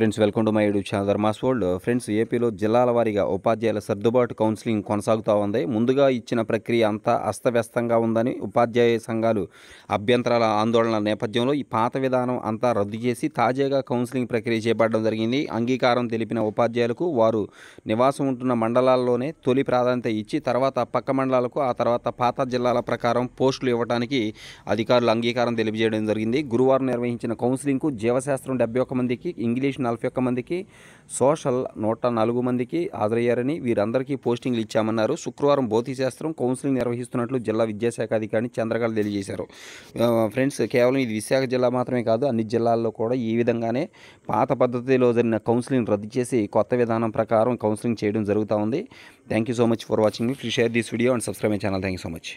friends welcome to my YouTube channel Dharma's world friends ఏపీలో జిల్లాల వారీగా ఉపాధ్యాయుల సర్దుబాటు కౌన్సిలింగ్ కొనసాగుతూ ఉంది ముందుగా ఇచ్చిన ప్రక్రియ అంతా అస్తవ్యస్తంగా ఉందని ఉపాధ్యాయ సంఘాలు అభ్యంతరాల ఆందోళన నేపథ్యంలో ఈ పాత విధానం అంతా రద్దు చేసి తాజాగా కౌన్సిలింగ్ ప్రక్రియ చేపట్టడం జరిగింది అంగీకారం తెలిపిన ఉపాధ్యాయులకు వారు నివాసం ఉంటున్న మండలాల్లోనే తొలి ప్రాధాన్యత ఇచ్చి తర్వాత పక్క మండలాలకు ఆ తర్వాత పాత జిల్లాల ప్రకారం పోస్టులు ఇవ్వడానికి అధికారులు అంగీకారం తెలియజేయడం జరిగింది గురువారం నిర్వహించిన కౌన్సిలింగ్కు జీవశాస్త్రం డెబ్బై మందికి ఇంగ్లీష్ నలభై ఒక్క మందికి సోషల్ నూట నాలుగు మందికి హాజరయ్యారని వీరందరికీ పోస్టింగ్లు ఇచ్చామన్నారు శుక్రవారం శాస్త్రం కౌన్సిలింగ్ నిర్వహిస్తున్నట్లు జిల్లా విద్యాశాఖ అధికారి చంద్రగారు తెలియజేశారు ఫ్రెండ్స్ కేవలం ఇది విశాఖ జిల్లా మాత్రమే కాదు అన్ని జిల్లాల్లో కూడా ఈ విధంగానే పాత పద్ధతిలో జరిగిన కౌన్సిలింగ్ రద్దు చేసి కొత్త విధానం ప్రకారం కౌన్సిలింగ్ చేయడం జరుగుతూ ఉంది thank you so much for watching please share this video and subscribe my channel thank you so much